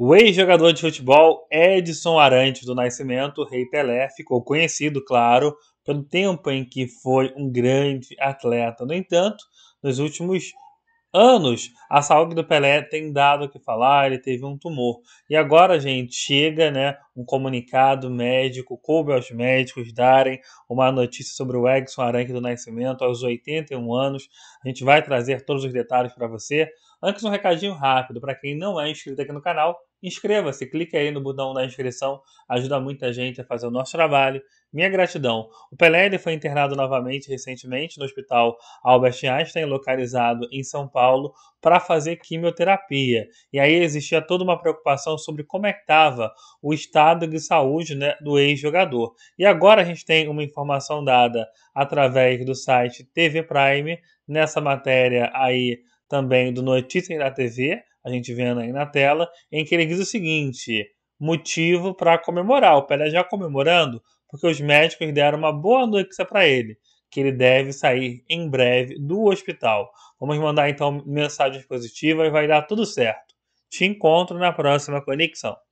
O ex-jogador de futebol Edson Arantes do Nascimento, Rei Pelé, ficou conhecido, claro, pelo tempo em que foi um grande atleta. No entanto, nos últimos anos, a saúde do Pelé tem dado o que falar, ele teve um tumor. E agora, gente, chega né, um comunicado médico, coube aos médicos darem uma notícia sobre o Edson Arantes do Nascimento aos 81 anos. A gente vai trazer todos os detalhes para você. Antes, um recadinho rápido para quem não é inscrito aqui no canal Inscreva-se, clique aí no botão da inscrição, ajuda muita gente a fazer o nosso trabalho. Minha gratidão. O Pelé foi internado novamente recentemente no Hospital Albert Einstein, localizado em São Paulo, para fazer quimioterapia. E aí existia toda uma preocupação sobre como é que estava o estado de saúde né, do ex-jogador. E agora a gente tem uma informação dada através do site TV Prime, nessa matéria aí também do Notícias da TV, a gente vendo aí na tela, em que ele diz o seguinte: motivo para comemorar. O Pelé já comemorando, porque os médicos deram uma boa notícia para ele, que ele deve sair em breve do hospital. Vamos mandar então mensagens positivas, vai dar tudo certo. Te encontro na próxima conexão.